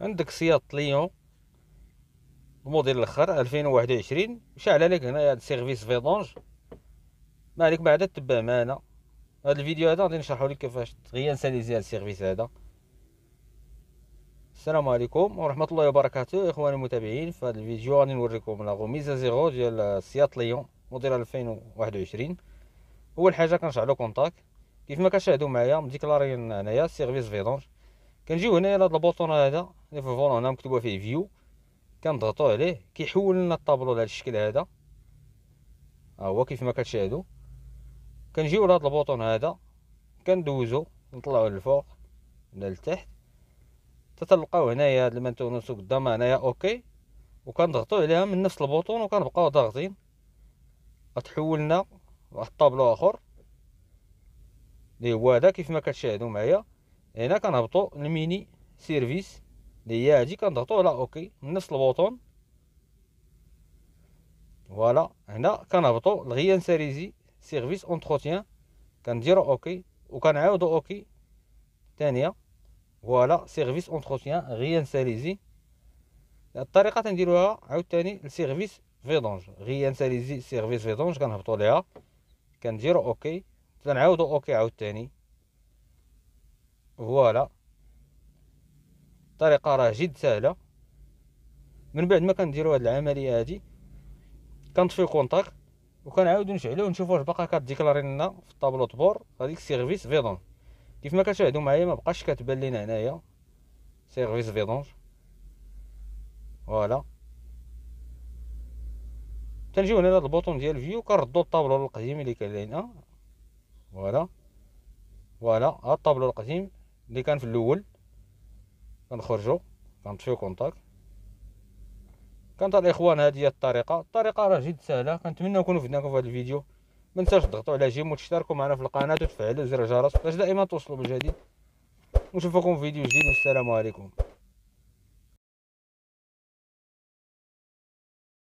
عندك سياط ليون الموديل الاخر 2021 شعل عليك هنايا هاد سيرفيس فيدونج ما عليك ما عاد تبع معانا هاد الفيديو هذا غادي نشرحو لك كيفاش دغيا سانيزي هاد السيرفيس هذا السلام عليكم ورحمه الله وبركاته اخواني المتابعين في هذا الفيديو غادي نوريكم لا غوميزا زيرو ديال سياط ليون موديل 2021 اول حاجه كنشعلو كونتاك كيف ما كتشاهدوا معايا مديكلارين هنايا سيرفيس فيدونج كنجيو هنايا لهاد البوطون هذا لي الفولون هنا مكتوبه فيه فيو كنضغطو عليه كيحول لنا الطابلو لهذا الشكل هذا ها هو كيف ما كتشاهدوا كنجيو لهذا البوطون هذا كندوزو نطلعو للفوق ولا لتحت تتلقاو هنايا هاد المانتونوس قدام هنايا اوكي وكنضغطو عليها من نفس البوطون وكنبقاو ضاغطين غتحول لنا واحد الطابلو اخر اللي هو هذا كيف ما كتشاهدوا معايا هنا كنهبطوا الميني سيرفيس اللي هي هادي كنضغطو على اوكي من نفس البوطون فوالا هنا كنهبطو لغيان ساريزي سيرفيس اونتروتيان كنديرو اوكي وكنعاودو اوكي ثانيه فوالا سيرفيس اونتروتيان غيان ساليزي الطريقه تنديروها عاوتاني لسيرفيس فيدونج غيان ساليزي سيرفيس فيدونج كنهبطو ليها كنديرو اوكي تنعاودو اوكي عاوتاني فوالا الطريقه راه جد سهله من بعد ما كنديروا هاد العمليه هادي كنطفيو كونتاك وكنعاودو نشعلوه نشوفو واش باقا كديكلاري لنا في الطابلو طبور هذيك سيرفيس فيدون كيف ما كتشاهدوا معايا ما بقاش كتبان لينا هنايا سيرفيس فيدونج فوالا تنجيو هنا لهاد البوطون ديال فيو كنردو الطابلو القديم اللي كان لينا فوالا فوالا ها الطابلو القديم اللي كان في الاول كنخرجوا كنطفيو كونتاك كانت الاخوان هذه هي الطريقه الطريقه راه جد سهله كنتمنى نكونوا فدناكم في هذا الفيديو ما تنساوش تضغطوا على جيم وتشتركوا معنا في القناه وتفعلوا زر الجرس باش دائما توصلوا بالجديد نشوفكم في فيديو جديد والسلام عليكم